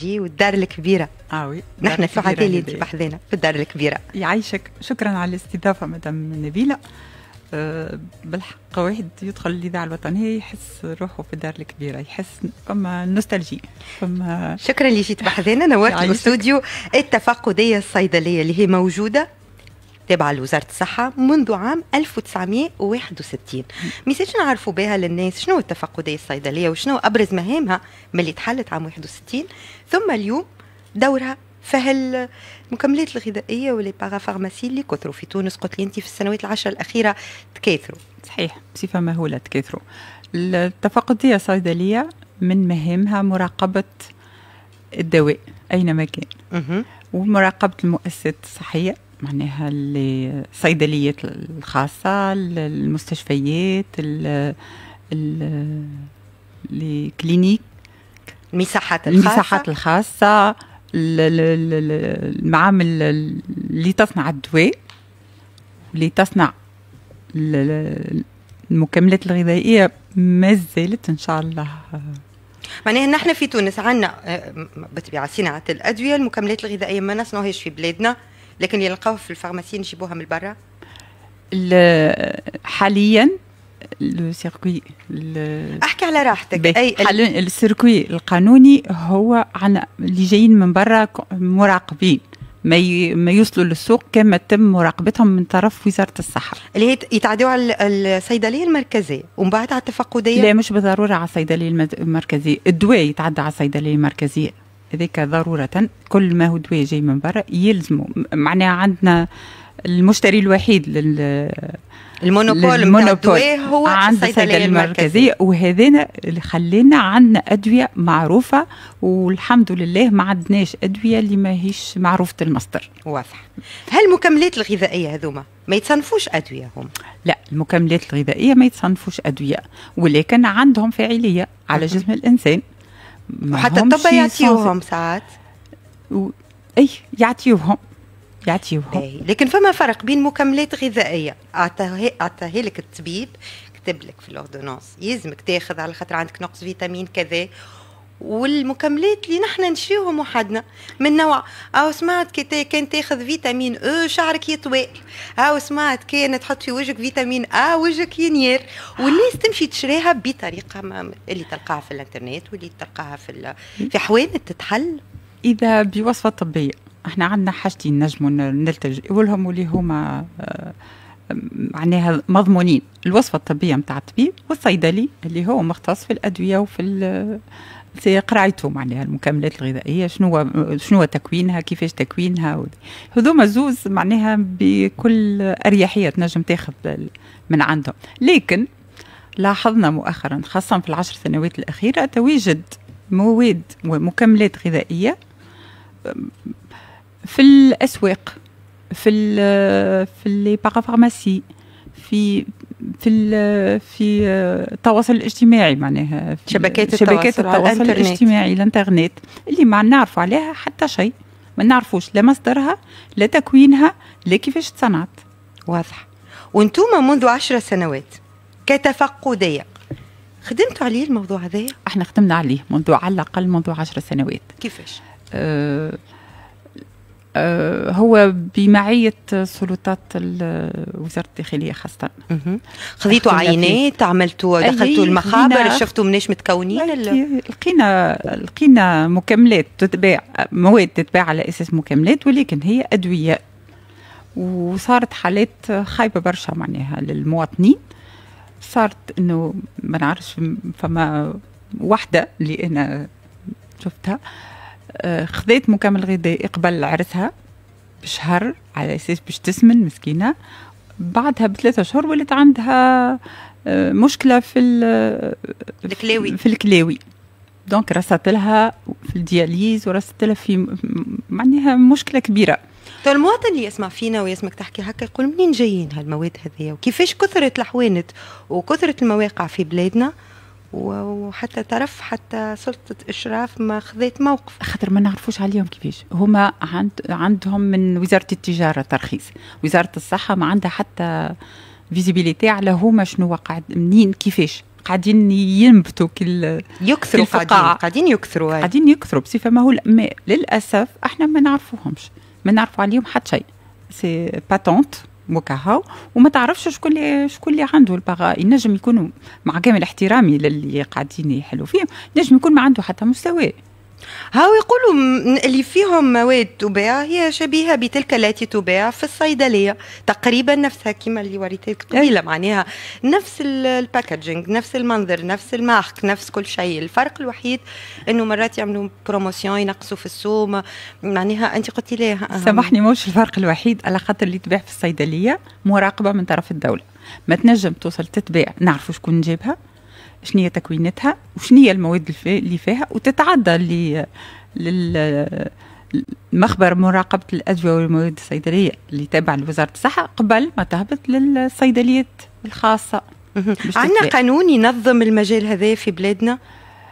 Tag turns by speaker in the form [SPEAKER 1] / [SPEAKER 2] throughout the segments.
[SPEAKER 1] جي والدار الكبيره اه وي نحن سعداء اللي انت بحذنا في الدار الكبيره يعيشك شكرا على الاستضافه مدام نبيله أه بالحق واحد يدخل الاذاعه الوطنيه يحس روحه في الدار الكبيره يحس فما نوستالجي فما شكرا
[SPEAKER 2] اللي جيت بحذنا نورت الاستوديو التفقديه الصيدليه اللي هي موجوده تابعة لوزارة الصحة منذ عام 1961 ما نعرفوا بها للناس شنو التفقدية الصيدلية وشنو أبرز مهامها ملي تحلت عام 61 ثم اليوم دورها فهل المكملات الغذائيه ولي باغافارماسي اللي
[SPEAKER 1] كثروا في تونس قلت لي انت في السنوات العشره الاخيره تكاثروا صحيح بصفه مهوله تكاثروا التفقديه الصيدليه من مهامها مراقبه الدواء اينما كان ومراقبه المؤسسات الصحيه معناها الصيدليات الخاصة المستشفيات الكلينيك المساحات الخاصة المساحات الخاصة المعامل اللي تصنع الدواء اللي تصنع المكملات الغذائية ما زالت إن شاء الله
[SPEAKER 2] معناها نحن في تونس عندنا آه، بطبيعه صناعه الادويه المكملات الغذائيه ما نصنعوهاش في بلادنا لكن يلقاوه في الفارماسي نجيبوها من برا
[SPEAKER 1] حاليا لو سيركوي احكي على راحتك اي السيركوي القانوني هو عن اللي جايين من برا مراقبين ما ما يوصلوا للسوق كما تم مراقبتهم من طرف وزاره الصحه.
[SPEAKER 2] اللي هي يتعدوا على الصيدليه المركزيه ومن بعد على التفقديه؟ لا مش
[SPEAKER 1] بالضروره على الصيدليه المركزيه، الدواء يتعدى على الصيدليه المركزيه، هذاك ضرورة كل ما هو دواء جاي من برا يلزمه معناها عندنا المشتري الوحيد لل المونوبول المونوبول هو عند الصيدلية المركزية وهذانا اللي خلينا عندنا أدوية معروفة والحمد لله ما عندناش أدوية اللي ماهيش معروفة المصدر واضح
[SPEAKER 2] هل المكملات الغذائية هذوما ما يتصنفوش أدوية هم؟
[SPEAKER 1] لا المكملات الغذائية ما يتصنفوش أدوية ولكن عندهم فاعلية على جسم الإنسان وحتى الطب يعطيوهم ساعات و... اي يعطيوهم يعطيوهم لكن فما
[SPEAKER 2] فرق بين مكملات غذائيه اعطاه اعطاه لك الطبيب كتب لك في الاوردونونس يلزمك تاخذ على خاطر عندك نقص فيتامين كذا والمكملات اللي نحن نشريوهم وحدنا من نوع او سمعت كان تاخذ فيتامين او شعرك يتوائل او سمعت كان تحط في وجهك فيتامين ا وجهك ينير والناس تمشي تشريها بطريقه ما اللي تلقاها في الانترنت واللي تلقاها في
[SPEAKER 1] في حوانت تتحل اذا بوصفه طبيه احنا عندنا حاجتين نجموا نلتجئوا لهم واللي هما آه، معناها مضمونين الوصفه الطبيه نتاع الطبيب والصيدلي اللي هو مختص في الادويه وفي قرايتو معناها يعني المكملات الغذائيه شنو شنو تكوينها كيفاش تكوينها هذوما زوز معناها بكل اريحيه تنجم تاخذ من عندهم لكن لاحظنا مؤخرا خاصه في العشر سنوات الاخيره تواجد مواد ومكملات غذائيه في الاسواق في ال في لي بارافارماسي في في في آه، التواصل الاجتماعي معناها شبكات شبكات التواصل الاجتماعي الانترنت اللي ما نعرف عليها حتى شيء ما نعرفوش لا مصدرها لا تكوينها لا كيفاش تصنعت واضح وانتم منذ عشر سنوات كتفقدية خدمتوا عليه الموضوع هذايا؟ احنا خدمنا عليه منذ على الاقل منذ عشر سنوات كيفاش؟ أه آه، هو بمعية سلطات وزارة الداخلية خاصة خذيتوا عينات عملتوا دخلتوا المخابر شفتوا مناش متكونين لقينا لقينا مكملات تتباع مواد تتباع على أساس مكملات ولكن هي أدوية وصارت حالات خايبة برشا معناها للمواطنين صارت انه ما نعرفش فما وحده اللي انا شفتها آه خذيت مكمل غذائي قبل عرسها بشهر على اساس باش تسمن مسكينه بعدها بثلاثة شهور ولات عندها آه، مشكله في آه، الكلاوي في الكلاوي دونك رصت لها في الدياليز ورصت لها في معناها مشكله كبيره تو طيب، المواطن اللي يسمع
[SPEAKER 2] فينا ويسمعك تحكي هكا يقول منين جايين هالمواد هذيا وكيفاش كثرت الحوانت وكثرت المواقع في بلادنا وحتى طرف حتى سلطة إشراف ما خذيت موقف
[SPEAKER 1] خاطر ما نعرفوش عليهم كيفاش هما عند عندهم من وزارة التجارة ترخيص وزارة الصحة ما عندها حتى فيزيبيليتي على هما شنو قاعد منين كيفاش قاعدين ينبتوا كل يكثروا قاعدين قاعدين يكثروا قاعدين يكثروا بصفة ما هو للأسف احنا ما نعرفوهمش ما نعرفوا عليهم حتى شيء سي باتونت وكهو وما تعرفش شكون اللي شكون اللي عنده البغاء ينجم يكون مع كامل احترامي للي قاعدين يحلوا فيه ينجم يكون ما عنده حتى مستوى هاو
[SPEAKER 2] يقولوا اللي فيهم مواد تباع هي شبيهة بتلك التي تباع في الصيدلية تقريبا نفسها كما اللي وريتك قبيلة معناها نفس الباكجينج نفس المنظر نفس الماخك نفس كل شيء الفرق الوحيد انه مرات يعملوا بروموسيون ينقصوا في السوم معناها انت قلتي لي آه، سامحني
[SPEAKER 1] موش الفرق الوحيد على خاطر اللي تباع في الصيدلية مراقبة من طرف الدولة ما تنجم توصل تتباع نعرفوا شكون جابها شنو هي تكوينتها وشنو هي المواد اللي فيها وتتعدى للمخبر لل مخبر مراقبة الأدوية والمواد الصيدلية اللي تابع لوزارة الصحة قبل ما تهبط للصيدليات الخاصة عندنا
[SPEAKER 2] قانون ينظم المجال هذا في بلادنا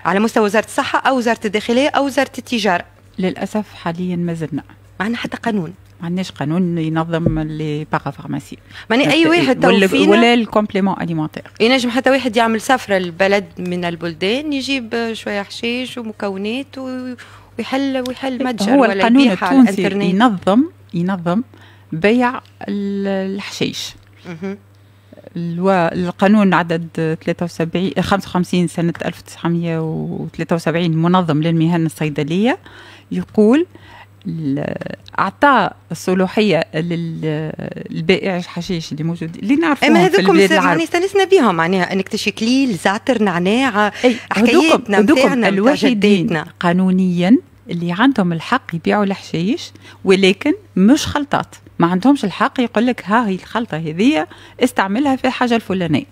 [SPEAKER 2] على مستوى وزارة الصحة أو وزارة الداخلية أو وزارة التجارة
[SPEAKER 1] للأسف حاليا ما زلنا معنا حتى قانون ما عندناش قانون ينظم لي فارماسي معني اي واحد ولا, ولا الكومبليمون اليمونتير ينجم
[SPEAKER 2] حتى واحد يعمل سفره لبلد من البلدان يجيب شويه حشيش ومكونات ويحل
[SPEAKER 1] ويحل إيه، متجر هو القانون التونسي ينظم ينظم بيع الحشيش القانون عدد 73 55 سنة 1973 منظم للمهن الصيدلية يقول اعطى الصلوحيه للبائع الحشيش اللي موجود اللي نعرفهم اما هذوكم يعني
[SPEAKER 2] استانسنا بهم معناها انك تشكليل زعتر
[SPEAKER 1] نعناع حكايتنا نتاعنا الوحيدين قانونيا اللي عندهم الحق يبيعوا الحشيش ولكن مش خلطات ما عندهمش الحق يقول لك ها هي الخلطه هذه استعملها في الحاجه الفلانيه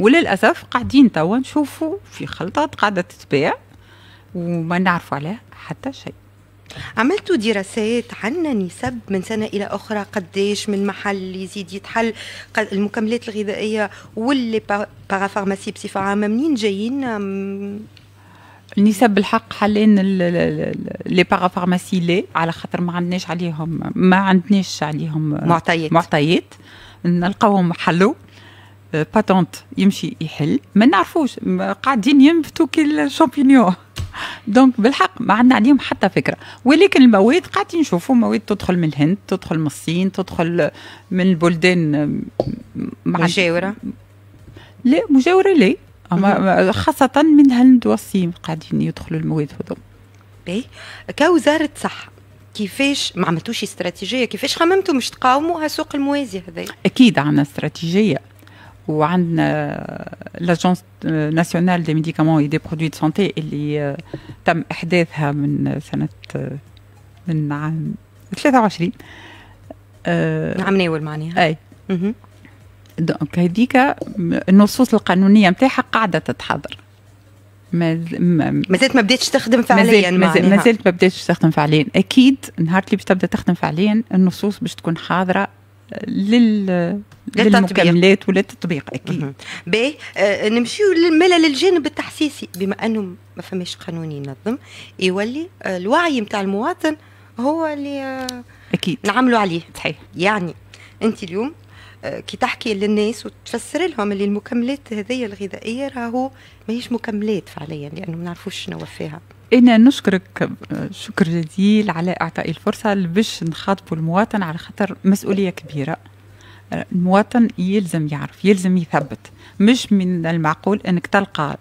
[SPEAKER 1] وللاسف قاعدين توا نشوفوا في خلطات قاعده تتباع وما نعرفوا عليها حتى شيء
[SPEAKER 2] عملتوا دراسات عن نسب من سنة إلى أخرى قديش من محل يزيد يتحل المكملات الغذائية واللي فارماسي بصفة عامة
[SPEAKER 1] منين جايين النسب بالحق حالين لي فارماسي لي على خاطر ما عندناش عليهم ما عندناش عليهم آه، معطيات معطيات نلقاوهم حلو باتونت آه، يمشي يحل ما نعرفوش قاعدين ينبتوا كي الشامبينيون دونك بالحق ما عندنا عليهم حتى فكره ولكن المواد قاعدين نشوفوا مواد تدخل من الهند تدخل من الصين تدخل من البلدان مجاوره لا مجاوره لا اما خاصه من الهند والصين قاعدين يدخلوا المواد هذوما إيه.
[SPEAKER 2] باهي كوزاره صحه كيفاش ما عملتوش استراتيجيه كيفاش خممتوا مش تقاوموا هالسوق الموازي هذا
[SPEAKER 1] اكيد عندنا استراتيجيه وعندنا لاجونس ناسيونال دي ميديكامون اي دي برودوي دو سونتي اللي آه، تم احداثها من سنه آه، من عام 23 آه، عام ناول معناها اي دونك هذيك النصوص القانونيه نتاعها قاعده تتحضر مازالت ما
[SPEAKER 2] بداتش تخدم فعليا مازالت
[SPEAKER 1] ما بداتش تخدم فعليا اكيد نهار اللي باش تبدا تخدم فعليا النصوص باش تكون حاضره لل للمكملات وللتطبيق اكيد
[SPEAKER 2] باهي آه نمشيو للملا للجانب التحسيسي بما انه ما فماش قانون ينظم يولي آه الوعي نتاع المواطن هو اللي آه اكيد نعملوا عليه صحيح يعني انت اليوم كي تحكي للناس وتفسر لهم اللي المكملات هذه الغذائية راهو ماهيش مكملات فعليا لأنه ما نعرفوش شنو فيها
[SPEAKER 1] انا نشكرك شكر جزيل على اعطائي الفرصه باش نخاطبوا المواطن على خاطر مسؤوليه كبيره المواطن يلزم يعرف يلزم يثبت مش من المعقول انك تلقى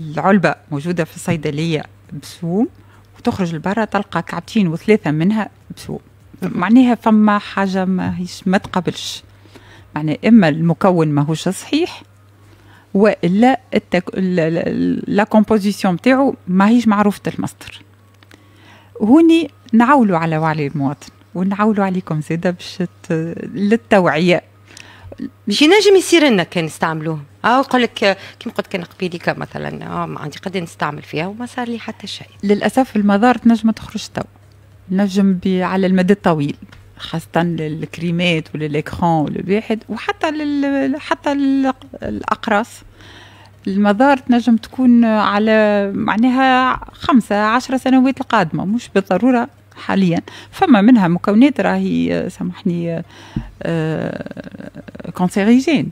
[SPEAKER 1] العلبه موجوده في الصيدليه بسوم وتخرج لبرا تلقى كعبتين وثلاثه منها بسوم معناها فما حاجه ما هيش ما تقبلش معناها اما المكون ماهوش صحيح والا التك... لا كومبوزيسيون نتاعو ماهيش معروفه المصدر هوني نعولوا على وعي المواطن ونعولوا عليكم زاده باش للتوعيه مش ينجم يصير لنا كان نستعملوه اه نقول لك
[SPEAKER 2] كيما قلت كان قبيلك مثلا آه، ما عندي قد نستعمل فيها وما صار لي حتى شيء
[SPEAKER 1] للاسف المضار تنجم تخرج تو نجم على المدى الطويل خاصة للكريمات وللإكران وللواحد وحتى لل... حتى الأقراص المدار تنجم تكون على معناها خمسة عشرة سنوات القادمة مش بالضرورة حاليا فما منها مكونات راهي سامحني آه، آه، كونسيريجين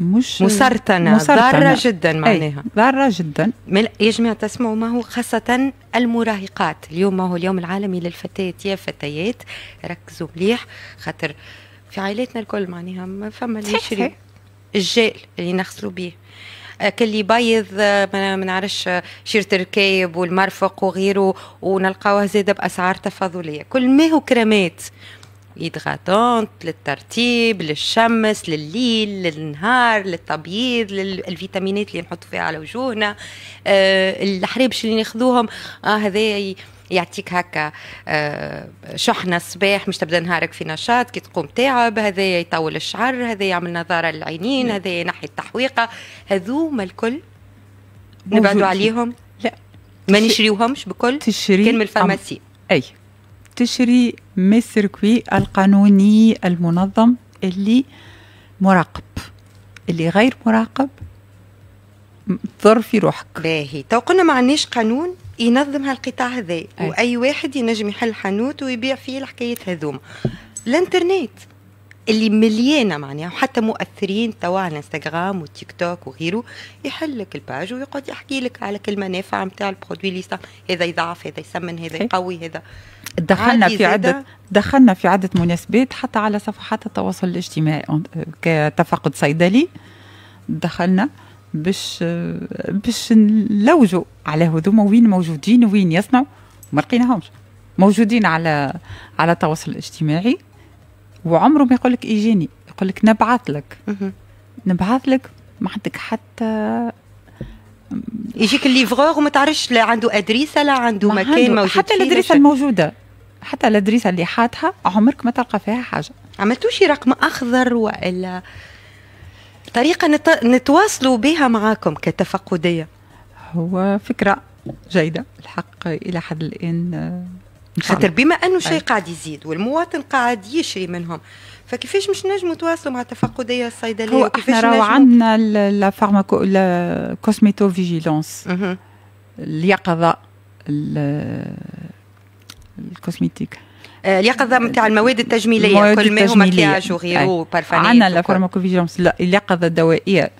[SPEAKER 1] مش مسرطنة, مسرطنة. ضارة جدا معناها ضارة جدا
[SPEAKER 2] يا جماعة تسمعوا ما هو خاصة المراهقات اليوم ما هو اليوم العالمي للفتيات يا فتيات ركزوا مليح خاطر في عائلاتنا الكل معناها ما فما اللي يشري الجيل اللي نغسلوا به آه، كل بيض آه، ما نعرفش آه، شيرت الركايب والمرفق وغيره ونلقاوها زاده باسعار تفاضليه كل ما هو كرامات هيدغاتونت للترتيب للشمس لليل للنهار للتبييض للفيتامينات اللي نحطوا فيها على وجوهنا آه، الحريبش اللي ناخذوهم اه هذا يعطيك هكا آه، شحنه الصباح مش تبدا نهارك في نشاط كي تقوم تعب هذا يطول الشعر هذا يعمل نظاره للعينين هذا ينحي التحويقه هذوما الكل نبعدوا عليهم لا ما نشريوهمش بكل تشري كان من الفارماسي
[SPEAKER 1] اي تشري من السيركوي القانوني المنظم اللي مراقب اللي غير مراقب
[SPEAKER 2] ضر في روحك باهي تو قلنا ما عندناش قانون ينظم هالقطاع هذا أيه. واي واحد ينجم يحل حانوت ويبيع فيه الحكايات هذوما الانترنت اللي مليانه معناها وحتى مؤثرين توا على انستغرام وتيك توك وغيره يحل لك الباج ويقعد يحكي لك على كل نافعه نتاع البرودوي اللي هذا يضعف هذا يسمن هذا يقوي هذا
[SPEAKER 1] دخلنا في عدة دخلنا في عدة مناسبات حتى على صفحات التواصل الاجتماعي كتفقد صيدلي دخلنا باش باش نلوجوا على هذوما وين موجودين وين يصنعوا ما لقيناهمش موجودين على على التواصل الاجتماعي وعمره ما يقول لك اجيني يقول لك نبعث لك نبعث لك ما عندك حتى
[SPEAKER 2] يجيك الليفغور وما تعرفش لا عنده ادريسه لا عنده مكان موجود حتى الادريسه
[SPEAKER 1] الموجوده حتى الادريسه اللي حاطها عمرك ما تلقى فيها حاجه عملتوا شي
[SPEAKER 2] رقم اخضر والا طريقه نت... نتواصلوا بها معاكم
[SPEAKER 1] كتفقديه هو فكره جيده الحق الى حد الان آه، خاطر بما انه شيء قاعد
[SPEAKER 2] يزيد والمواطن قاعد يشري منهم فكيفاش مش نجموا تواصلوا مع التفقديه الصيدليه هو احنا راهو
[SPEAKER 1] عندنا لا فارماكو لا كوسميتو فيجيلونس اليقظه الكوسميتيك
[SPEAKER 2] آه، اليقظه نتاع المواد التجميليه كل ما هو مكياج وغيره وبارفانات عندنا لا
[SPEAKER 1] فارماكو فيجيلونس اليقظه الدوائيه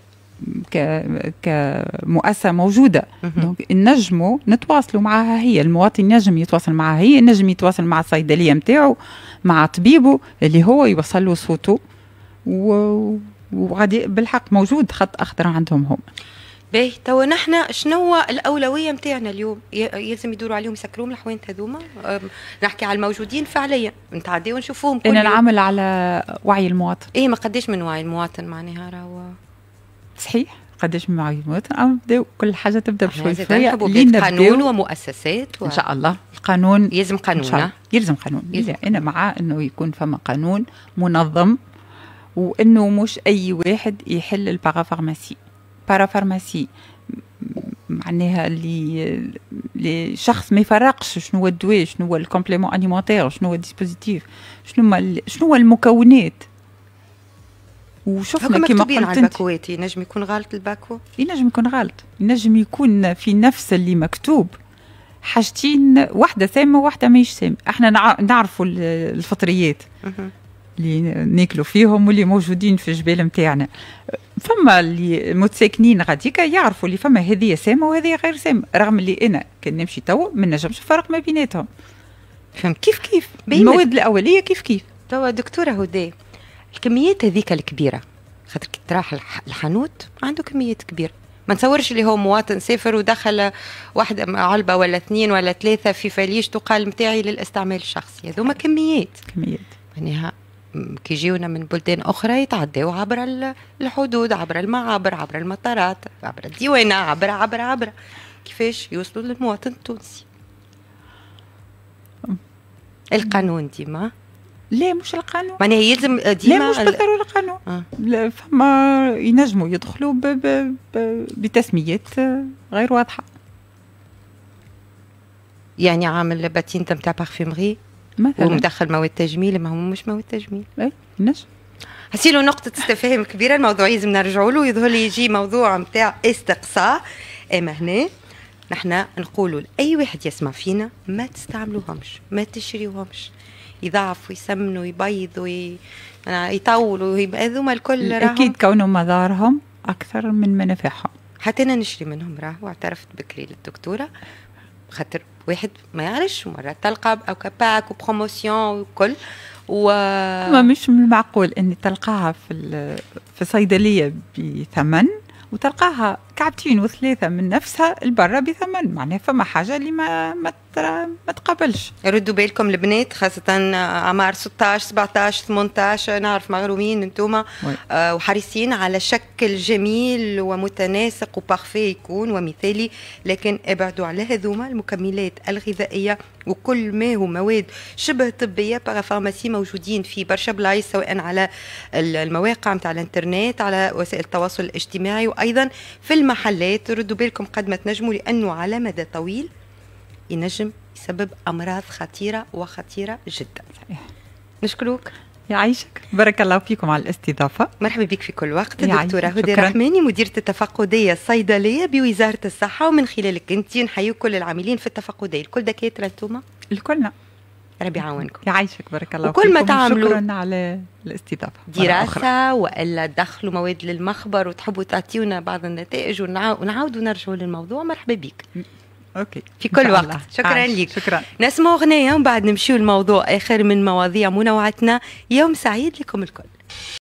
[SPEAKER 1] كمؤسسه موجوده دونك نجموا نتواصلوا معها هي المواطن نجم يتواصل معها هي نجم يتواصل مع الصيدليه نتاعو مع طبيبه اللي هو يوصل له صوته و... وغادي بالحق موجود خط اخضر عندهم هم
[SPEAKER 2] باهي توا نحن شنو الاولويه نتاعنا اليوم يلزم يدوروا عليهم يسكروهم الحوانت هذوما نحكي على الموجودين فعليا نتعداو ونشوفوهم انا نعمل
[SPEAKER 1] على وعي المواطن
[SPEAKER 2] ايه ما قديش من وعي المواطن معناها راهو
[SPEAKER 1] صحيح قداش من معلومات نبداو كل حاجه تبدا بشوي شوي لين قانون
[SPEAKER 2] ومؤسسات
[SPEAKER 1] و... ان شاء الله القانون يلزم قانون يلزم قانون يلزم. انا مع انه يكون فما قانون منظم وانه مش اي واحد يحل البارافارماسي بارافارماسي معناها اللي شخص ما يفرقش شنو هو الدواء شنو هو الكومبليمون انيمونتير شنو هو الديسبوزيتيف شنو شنو هو المكونات وشفنا كما قلت على الباكوات ينجم يكون غلط الباكو ينجم يكون غلط ينجم يكون في نفس اللي مكتوب حاجتين واحده سامه وواحده ماهيش سامه احنا نعرفوا الفطريات اللي ناكلوا فيهم واللي موجودين في الجبال نتاعنا فما اللي متساكنين غاديكا يعرفوا اللي فما هذه سامه وهذه غير سامه رغم اللي انا كان نمشي توا ما نجمش نفرق ما بيناتهم فهمت كيف كيف المواد الاوليه كيف كيف توا دكتوره هدى
[SPEAKER 2] الكميات هذيك الكبيره خاطر كي تراح الحانوت عنده كميات كبيره ما نصورش اللي هو مواطن سافر ودخل واحدة علبة ولا اثنين ولا ثلاثة في فليش تقال متاعي للاستعمال الشخصي هذوما كميات كميات معناها كي يجيونا من بلدان أخرى يتعداو عبر الحدود عبر المعابر عبر المطارات عبر الديوانة عبر عبر عبر كيفاش يوصلوا للمواطن التونسي القانون ديما
[SPEAKER 1] لا مش القانون معناها يلزم آه، ديما لا مش بالضروره القانون آه. فما ينجموا يدخلوا ب ب ب بتسميات آه، غير واضحه يعني عامل
[SPEAKER 2] باتين تاع بارفيمري
[SPEAKER 1] مثلا ومدخل
[SPEAKER 2] مواد تجميل ما هو مش مواد تجميل اي نجم هسيلو نقطة استفهام كبيرة الموضوع لازم نرجعوا له يظهر لي يجي موضوع نتاع استقصاء اما هنا نحن نقولوا لأي واحد يسمع فينا ما تستعملوهمش ما تشريوهمش يضعف ويسمن ويبيض وي... يطول ويبقى الكل راهم اكيد
[SPEAKER 1] كونهم مدارهم اكثر من منافعهم
[SPEAKER 2] حتينا نشري منهم راهو اعترفت بكري للدكتوره خاطر واحد ما يعرفش مرة تلقى او كباك وبروموسيون وكل و ما
[SPEAKER 1] مش من المعقول اني تلقاها في في صيدليه بثمن وتلقاها كعبتين وثلاثه من نفسها البرة بثمن معناها فما حاجه اللي ما ما, ما
[SPEAKER 2] تقابلش ردوا بالكم البنات خاصه اعمار 16 17 18 نعرف مغرومين انتوما آه وحريصين على شكل جميل ومتناسق وبارفي يكون ومثالي لكن ابعدوا على هذوما المكملات الغذائيه وكل ما هو مواد شبه طبيه بارافارماسي موجودين في برشا بلايص سواء على المواقع نتاع الانترنت على وسائل التواصل الاجتماعي وايضا في الم المحلات ردوا بالكم قد ما تنجموا لانه على مدى طويل ينجم يسبب امراض خطيره وخطيره جدا
[SPEAKER 1] نشكروك يعيشك بارك الله فيكم على الاستضافة مرحبا بك في كل وقت دكتورة هدى الرحماني
[SPEAKER 2] مديرة التفقدية الصيدلية بوزارة الصحة ومن خلالك أنت نحيو كل العاملين في التفقدية الكل دكاترة أنتوما الكلنا ربي يعاونكم يعيشك
[SPEAKER 1] بارك الله وكل ما تعملوا شكرا على الاستضافه دراسه
[SPEAKER 2] والا تدخلوا مواد للمخبر وتحبوا تعطيونا بعض النتائج ونعاودوا نرجعوا للموضوع مرحبا بك اوكي في كل وقت الله. شكرا لك شكرا نسمعوا اغنيه ومن بعد نمشيو لموضوع اخر من مواضيع منوعتنا يوم سعيد لكم الكل